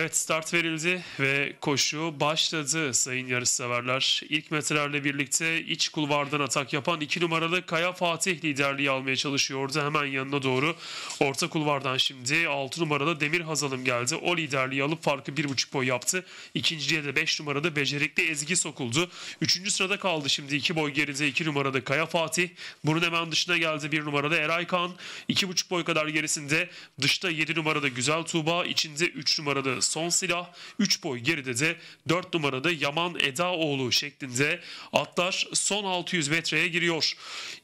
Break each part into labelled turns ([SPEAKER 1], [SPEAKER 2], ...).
[SPEAKER 1] Evet start verildi ve koşu başladı sayın yarışseverler. İlk metrelerle birlikte iç kulvardan atak yapan 2 numaralı Kaya Fatih liderliği almaya çalışıyordu. Hemen yanına doğru orta kulvardan şimdi 6 numaralı Demir Hazalım geldi. O liderliği alıp farkı 1,5 boy yaptı. İkinciye de 5 numarada becerikli Ezgi sokuldu. 3. sırada kaldı şimdi 2 boy geride 2 numaralı Kaya Fatih. Bunun hemen dışına geldi 1 numaralı Eray Kan. 2,5 boy kadar gerisinde dışta 7 numaralı Güzel Tuğba, içinde 3 numarada son silah. 3 boy geride de 4 numarada Yaman Edaoğlu şeklinde atlar son 600 metreye giriyor.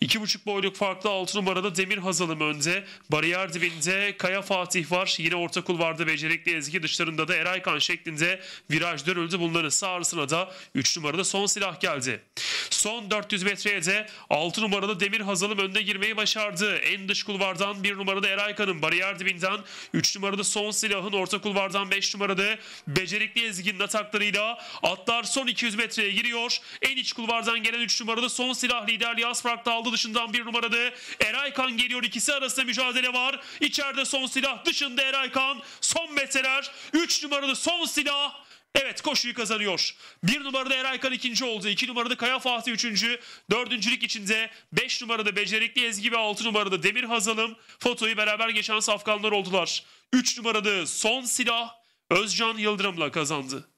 [SPEAKER 1] 2,5 boyluk farklı 6 numarada Demir Hazalım önde. Bariyer dibinde Kaya Fatih var. Yine orta kulvarda becerikli Ezgi dışlarında da Eraykan şeklinde viraj dönüldü. Bunların sağrısına da 3 numarada son silah geldi. Son 400 metreye de 6 numaralı Demir Hazalım önüne girmeyi başardı. En dış kulvardan 1 numarada Eraykan'ın bariyer dibinden 3 numarada son silahın orta kulvardan 5 numarada becerikli Ezgi'nin ataklarıyla atlar son 200 metreye giriyor. En iç kulvardan gelen 3 numaralı son silah liderliği Asfrak'ta aldı dışından 1 numarada Eraykan geliyor. ikisi arasında mücadele var. İçeride son silah dışında Eraykan son metreler 3 numaralı son silah Evet koşuyu kazanıyor. Bir numarada Eraykan ikinci oldu. iki numarada Kaya Fatih üçüncü. Dördüncülük içinde. Beş numarada Becerikli Ezgi ve altı numarada Demir Hazalım. Fotoyu beraber geçen safkanlar oldular. Üç numarada son silah. Özcan Yıldırım'la kazandı.